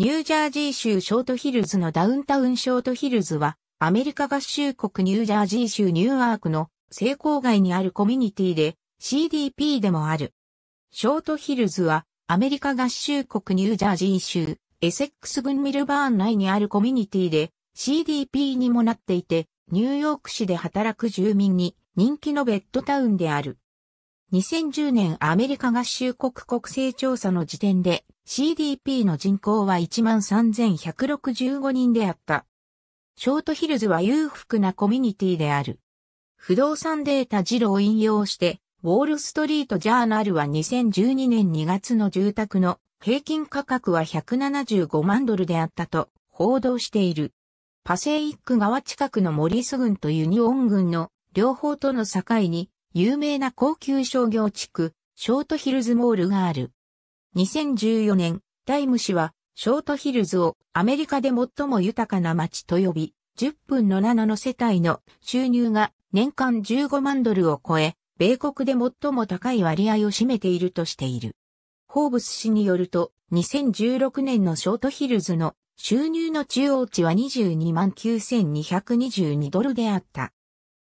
ニュージャージー州ショートヒルズのダウンタウンショートヒルズは、アメリカ合衆国ニュージャージー州ニューアークの成功街にあるコミュニティで CDP でもある。ショートヒルズはアメリカ合衆国ニュージャージー州エセックス郡ミルバーン内にあるコミュニティで CDP にもなっていてニューヨーク市で働く住民に人気のベッドタウンである。2010年アメリカ合衆国国勢調査の時点で CDP の人口は13,165人であった。ショートヒルズは裕福なコミュニティである。不動産データジロを引用して、ウォールストリートジャーナルは2012年2月の住宅の平均価格は175万ドルであったと報道している。パセイック川近くのモリス郡とユニオン郡の両方との境に有名な高級商業地区、ショートヒルズモールがある。2014年、タイム氏は、ショートヒルズをアメリカで最も豊かな街と呼び、10分の7の世帯の収入が年間15万ドルを超え、米国で最も高い割合を占めているとしている。ホーブス氏によると、2016年のショートヒルズの収入の中央値は22万9222ドルであった。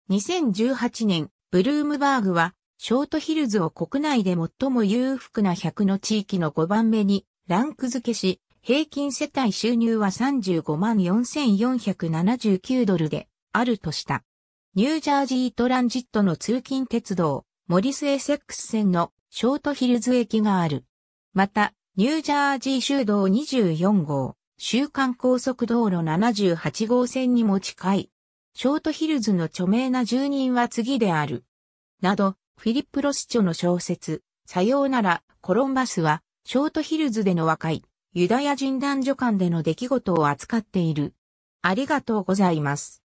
2018年、ブルームバーグは、ショートヒルズを国内で最も裕福な100の地域の5番目にランク付けし、平均世帯収入は35万4479ドルであるとした。ニュージャージートランジットの通勤鉄道、モリスエセックス線のショートヒルズ駅がある。また、ニュージャージー州道24号、週間高速道路78号線にも近い、ショートヒルズの著名な住人は次である。など、フィリップ・ロスチョの小説、さようなら、コロンバスは、ショートヒルズでの若い、ユダヤ人男女間での出来事を扱っている。ありがとうございます。